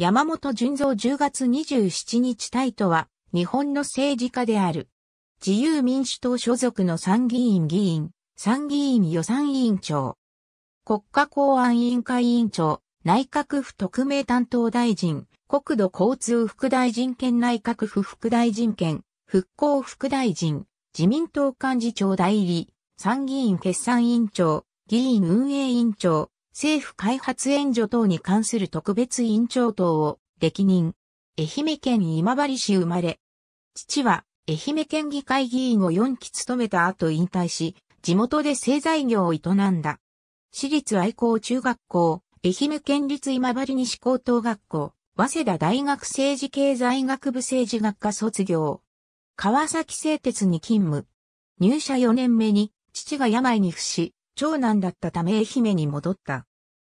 山本純三10月27日タイトは、日本の政治家である。自由民主党所属の参議院議員、参議院予算委員長。国家公安委員会委員長、内閣府特命担当大臣、国土交通副大臣兼内閣府副大臣兼、復興副大臣、自民党幹事長代理、参議院決算委員長、議員運営委員長、政府開発援助等に関する特別委員長等を歴任。愛媛県今治市生まれ。父は愛媛県議会議員を4期務めた後引退し、地元で製材業を営んだ。私立愛好中学校、愛媛県立今治西高等学校、早稲田大学政治経済学部政治学科卒業。川崎製鉄に勤務。入社4年目に、父が病に伏し、長男だったため愛媛に戻った。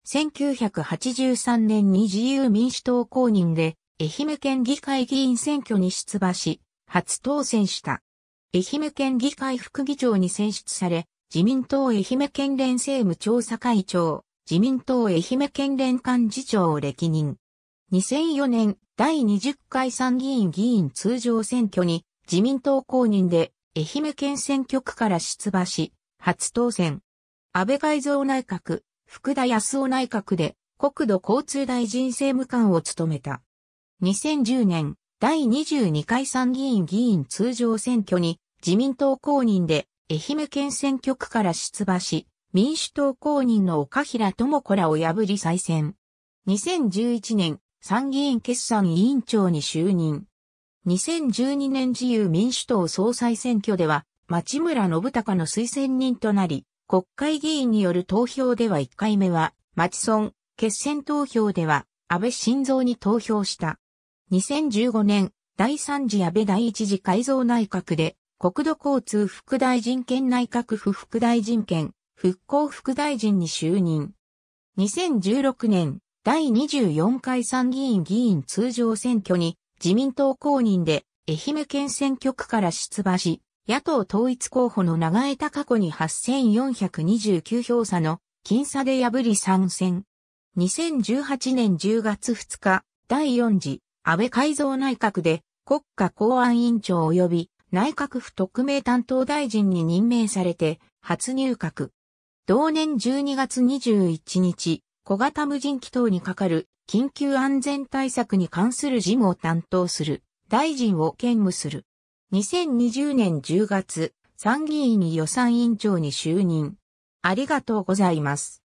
1983年に自由民主党公認で、愛媛県議会議員選挙に出馬し、初当選した。愛媛県議会副議長に選出され、自民党愛媛県連政務調査会長、自民党愛媛県連幹事長を歴任。2004年第20回参議院議員通常選挙に自民党公認で愛媛県選挙区から出馬し、初当選。安倍改造内閣、福田康夫内閣で国土交通大臣政務官を務めた。2010年、第22回参議院議員通常選挙に自民党公認で愛媛県選挙区から出馬し、民主党公認の岡平智子らを破り再選。2011年、参議院決算委員長に就任。2012年自由民主党総裁選挙では、町村信孝の推薦人となり、国会議員による投票では1回目は、町村、決選投票では、安倍晋三に投票した。2015年、第3次安倍第1次改造内閣で、国土交通副大臣兼内閣府副大臣兼、復興副大臣に就任。2016年、第24回参議院議員通常選挙に自民党公認で愛媛県選挙区から出馬し、野党統一候補の長江高子に8429票差の僅差で破り参戦。2018年10月2日、第4次安倍改造内閣で国家公安委員長及び内閣府特命担当大臣に任命されて初入閣。同年12月21日、小型無人機等に係る緊急安全対策に関する事務を担当する大臣を兼務する。2020年10月、参議院予算委員長に就任。ありがとうございます。